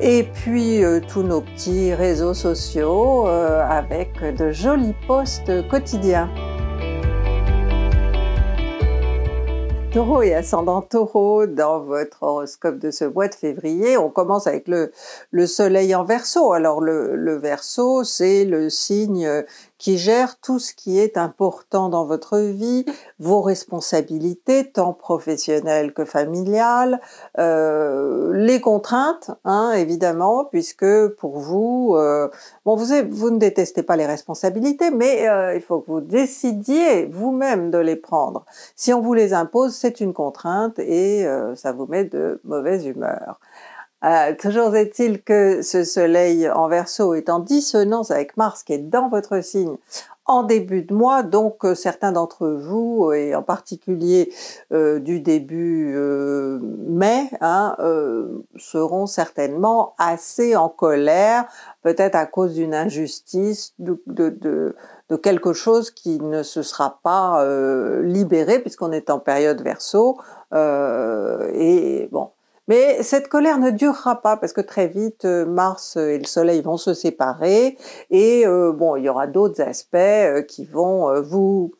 et puis euh, tous nos petits réseaux sociaux euh, avec de jolis posts quotidiens. Taureau et ascendant taureau dans votre horoscope de ce mois de février. On commence avec le, le soleil en verso. Alors le, le verso, c'est le signe qui gère tout ce qui est important dans votre vie, vos responsabilités, tant professionnelles que familiales, euh, les contraintes, hein, évidemment, puisque pour vous, euh, bon, vous, ne détestez pas les responsabilités, mais euh, il faut que vous décidiez vous-même de les prendre. Si on vous les impose, c'est une contrainte et ça vous met de mauvaise humeur. Euh, toujours est-il que ce soleil en verso est en dissonance avec Mars qui est dans votre signe en début de mois, donc euh, certains d'entre vous, et en particulier euh, du début mai, hein, seront certainement assez en colère, peut-être à cause d'une injustice, de, quelque chose qui ne se sera pas libéré, puisqu'on est en période verso, et bon, mais cette colère ne durera pas parce que très vite euh, Mars et le Soleil vont se séparer et euh, bon, il y aura d'autres aspects euh, qui vont vous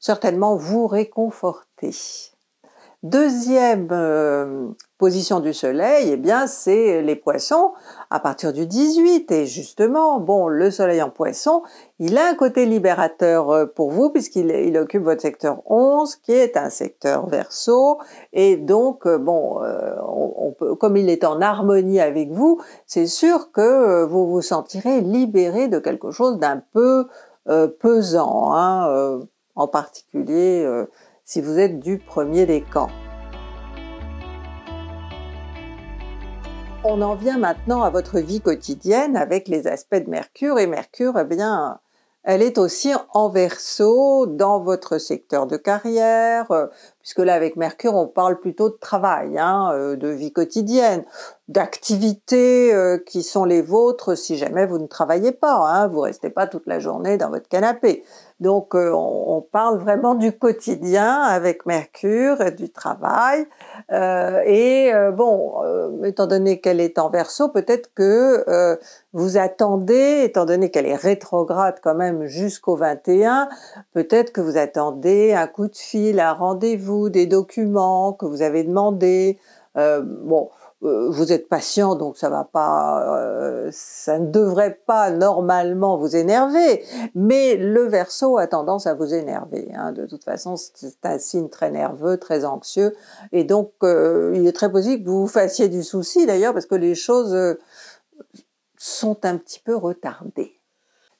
certainement vous réconforter. Deuxième euh, position du soleil, eh bien c'est les poissons à partir du 18 et justement, bon, le soleil en poisson, il a un côté libérateur euh, pour vous puisqu'il occupe votre secteur 11 qui est un secteur verso et donc euh, bon, comme il est en harmonie avec vous, c'est sûr que vous vous sentirez libéré de quelque chose d'un peu pesant, hein, en particulier si vous êtes du premier des camps. On en vient maintenant à votre vie quotidienne avec les aspects de Mercure et Mercure, eh bien, elle est aussi en verso dans votre secteur de carrière, puisque là avec Mercure on parle plutôt de travail, hein, euh, de vie quotidienne, d'activités euh, qui sont les vôtres si jamais vous ne travaillez pas, hein, vous restez pas toute la journée dans votre canapé. Donc euh, on, parle vraiment du quotidien avec Mercure, du travail, et bon, étant donné qu'elle est en verso, peut-être que vous attendez, étant donné qu'elle est rétrograde quand même jusqu'au 21, peut-être que vous attendez un coup de fil, un rendez-vous, des documents que vous avez demandé, euh, bon, euh, vous êtes patient, donc ça euh, ça ne devrait pas normalement vous énerver. Mais le verso a tendance à vous énerver. Hein. De toute façon, c'est un signe très nerveux, très anxieux, et donc il est très possible que vous vous fassiez du souci d'ailleurs, parce que les choses sont un petit peu retardées.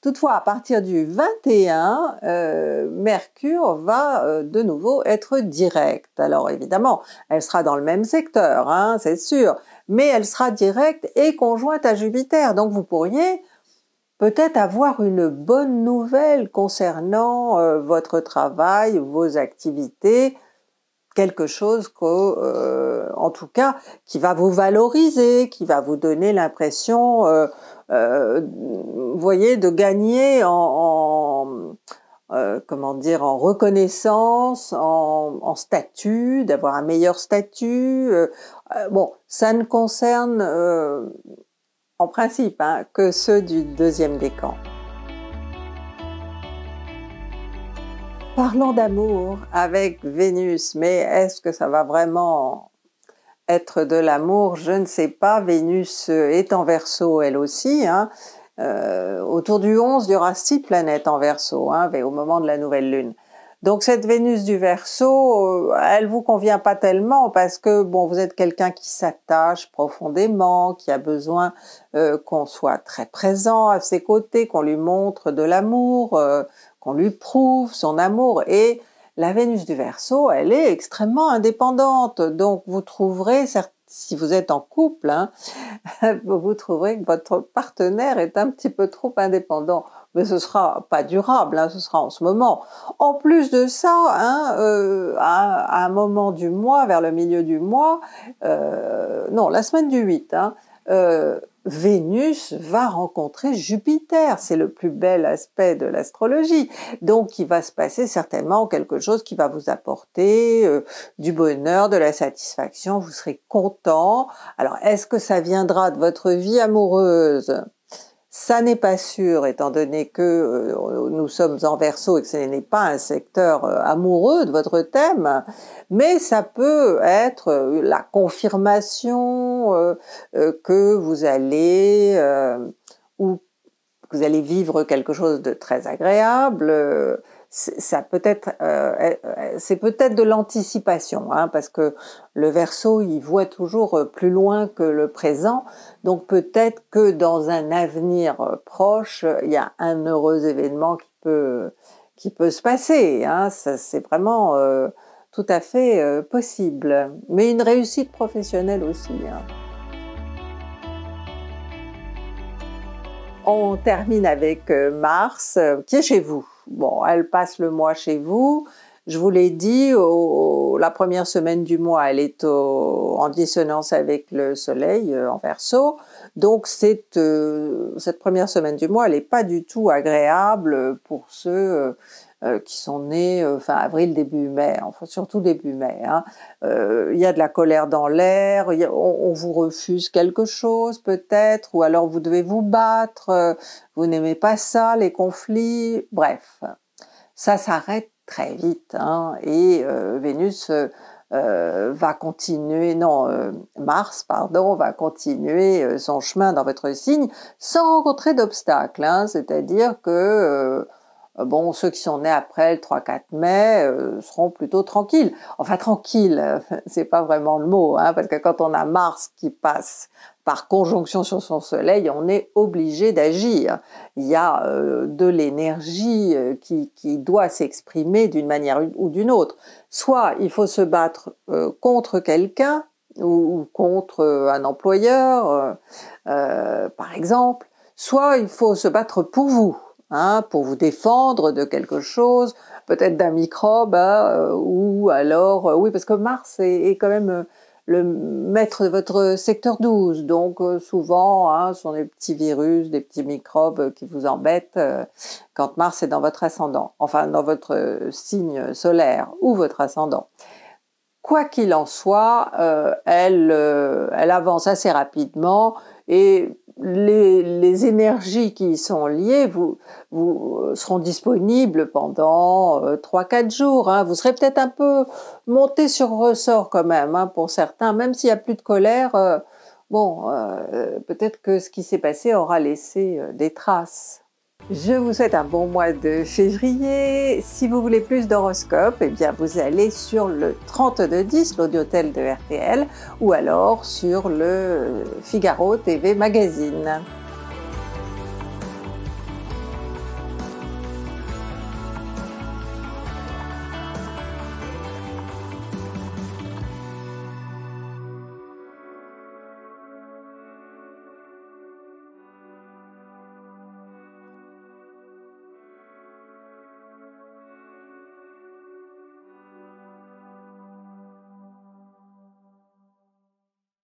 Toutefois, à partir du 21, euh, Mercure va euh, de nouveau être directe. Alors évidemment, elle sera dans le même secteur, hein, c'est sûr, mais elle sera directe et conjointe à Jupiter. Donc vous pourriez peut-être avoir une bonne nouvelle concernant euh, votre travail, vos activités, quelque chose que, en tout cas qui va vous valoriser, qui va vous donner l'impression euh, voyez, de gagner en, euh, comment dire, en reconnaissance, en, statut, d'avoir un meilleur statut. Euh, bon, ça ne concerne en principe hein, que ceux du deuxième décan. Parlons d'amour avec Vénus, mais est-ce que ça va vraiment être de l'amour, je ne sais pas, Vénus euh, est en verso elle aussi, hein. euh, autour du 11, il y aura six planètes en verso, hein, au moment de la nouvelle lune. Donc cette Vénus du Verseau, euh, elle vous convient pas tellement parce que bon, vous êtes quelqu'un qui s'attache profondément, qui a besoin qu'on soit très présent à ses côtés, qu'on lui montre de l'amour, qu'on lui prouve son amour et la Vénus du Verseau, elle est extrêmement indépendante, donc vous trouverez, si vous êtes en couple, hein, vous trouverez que votre partenaire est un petit peu trop indépendant. Mais ce sera pas durable, hein, ce sera en ce moment. En plus de ça, hein, euh, à, un moment du mois, vers le milieu du mois, euh, non, la semaine du 8, euh, Vénus va rencontrer Jupiter. C'est le plus bel aspect de l'astrologie. Donc il va se passer certainement quelque chose qui va vous apporter euh, du bonheur, de la satisfaction, vous serez content. Alors est-ce que ça viendra de votre vie amoureuse ça n'est pas sûr, étant donné que euh, nous sommes en verso et que ce n'est pas un secteur euh, amoureux de votre thème, mais ça peut être euh, la confirmation que vous allez ou que vous allez vivre quelque chose de très agréable, ça peut être, euh, euh, c'est peut-être de l'anticipation, hein, parce que le verso, il voit toujours euh, plus loin que le présent, donc peut-être que dans un avenir proche, il y a un heureux événement qui peut, qui peut se passer. Hein, c'est vraiment tout à fait possible, mais une réussite professionnelle aussi. Hein. On termine avec euh, Mars, euh, qui est chez vous. Bon, elle passe le mois chez vous. Je vous l'ai dit, la première semaine du mois, elle est en dissonance avec le Soleil euh, en Verseau. Donc cette, cette première semaine du mois, elle n'est pas du tout agréable pour ceux euh, qui sont nés euh, fin avril, début mai, hein, enfin surtout début mai. Hein. Euh, il y a de la colère dans l'air, on, vous refuse quelque chose peut-être, ou alors vous devez vous battre, vous n'aimez pas ça, les conflits, bref. Ça s'arrête très vite hein, et Vénus va continuer, non, Mars, pardon, va continuer son chemin dans votre signe sans rencontrer d'obstacles, c'est-à-dire que euh, bon, ceux qui sont nés après le 3-4 mai euh, seront plutôt tranquilles. Enfin, tranquille, euh, c'est pas vraiment le mot, hein, parce que quand on a Mars qui passe par conjonction sur son Soleil, on est obligé d'agir. Il y a de l'énergie qui, qui, doit s'exprimer d'une manière ou d'une autre. Soit il faut se battre contre quelqu'un ou, contre un employeur, par exemple, soit il faut se battre pour vous. Hein, pour vous défendre de quelque chose, peut-être d'un microbe, hein, euh, ou alors, euh, oui, parce que Mars est, quand même euh, le maître de votre secteur 12, donc souvent, hein, ce sont des petits virus, des petits microbes qui vous embêtent quand Mars est dans votre ascendant, enfin dans votre signe solaire ou votre ascendant quoi qu'il en soit, elle, elle avance assez rapidement et les, énergies qui y sont liées vous, vous euh, seront disponibles pendant 3-4 euh, jours. Hein. Vous serez peut-être un peu monté sur ressort quand même hein, pour certains, même s'il n'y a plus de colère. Euh, bon, peut-être que ce qui s'est passé aura laissé des traces. Je vous souhaite un bon mois de février. Si vous voulez plus d'horoscopes, eh bien vous allez sur le 3210, l'audiotel de RTL, ou alors sur le Figaro TV Magazine.